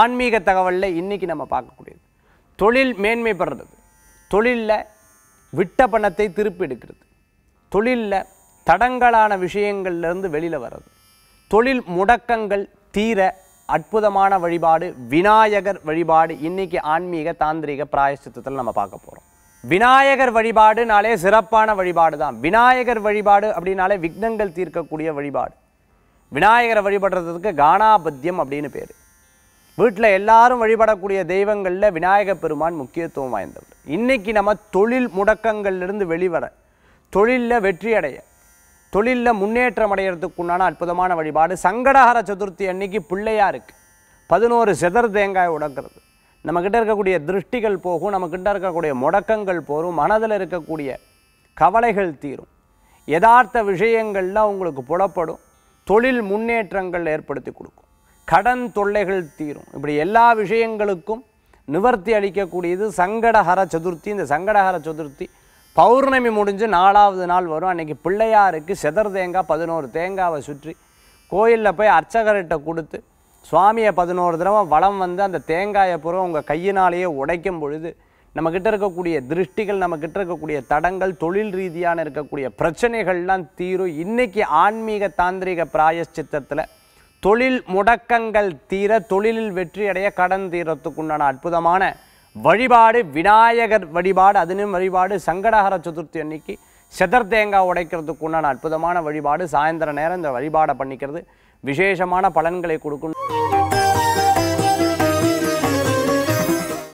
ஆன்மீக தகவலில் இன்றைக்கி நம்ம பார்க்கக்கூடியது தொழில் மேன்மை பெறுறது தொழிலில் விட்ட பணத்தை திருப்பி எடுக்கிறது தொழிலில் தடங்களான விஷயங்கள்லேருந்து வெளியில் வர்றது தொழில் முடக்கங்கள் தீர அற்புதமான வழிபாடு விநாயகர் வழிபாடு இன்றைக்கி ஆன்மீக தாந்திரிக பிராயசித்தத்தில் நம்ம பார்க்க போகிறோம் விநாயகர் வழிபாடுனாலே சிறப்பான வழிபாடு தான் விநாயகர் வழிபாடு அப்படின்னாலே விக்னங்கள் தீர்க்கக்கூடிய வழிபாடு விநாயகரை வழிபடுறதுக்கு கானாபத்தியம் அப்படின்னு பேர் வீட்டில் எல்லாரும் வழிபடக்கூடிய தெய்வங்களில் விநாயக பெருமான் முக்கியத்துவம் வாய்ந்தவர் இன்றைக்கி நம்ம தொழில் முடக்கங்கள்லேருந்து வெளிவர தொழிலில் வெற்றி அடைய தொழிலில் முன்னேற்றம் உண்டான அற்புதமான வழிபாடு சங்கடஹர சதுர்த்தி அன்னைக்கு இருக்குது பதினோரு செதர் தேங்காய் உடக்கிறது நம்மக்கிட்ட இருக்கக்கூடிய திருஷ்டிகள் போகும் நம்மக்கிட்ட இருக்கக்கூடிய முடக்கங்கள் போகும் மனதில் இருக்கக்கூடிய கவலைகள் தீரும் யதார்த்த விஷயங்கள்லாம் உங்களுக்கு புலப்படும் தொழில் முன்னேற்றங்கள் ஏற்படுத்தி கொடுக்கும் கடன் தொல்லைகள் தீரும் இப்படி எல்லா விஷயங்களுக்கும் நிவர்த்தி அளிக்கக்கூடியது சங்கடஹர சதுர்த்தி இந்த சங்கடஹர சதுர்த்தி பௌர்ணமி முடிஞ்சு நாலாவது நாள் வரும் அன்றைக்கி பிள்ளையாருக்கு செதர் தேங்காய் பதினோரு தேங்காவை சுற்றி கோயிலில் போய் அர்ச்சகர்கிட்ட கொடுத்து சுவாமியை பதினோரு தடவை வளம் வந்து அந்த தேங்காயை பூரா உங்கள் கையினாலேயே உடைக்கும் பொழுது நம்மக்கிட்ட இருக்கக்கூடிய திருஷ்டிகள் நம்மக்கிட்ட இருக்கக்கூடிய தடங்கள் தொழில் ரீதியான இருக்கக்கூடிய பிரச்சனைகள்லாம் தீரும் இன்றைக்கி ஆன்மீக தாந்திரிக பிராயஷ்சித்தத்தில் தொழில் முடக்கங்கள் தீர தொழிலில் வெற்றியடைய கடன் தீரத்துக்குண்டான அற்புதமான வழிபாடு விநாயகர் வழிபாடு அதனும் வழிபாடு சங்கடஹர சதுர்த்தி அன்னைக்கு செதர் தேங்காய் உடைக்கிறதுக்கு உண்டான அற்புதமான வழிபாடு சாயந்தர நேரம் இந்த வழிபாடை பண்ணிக்கிறது விசேஷமான பலன்களை கொடுக்கணும்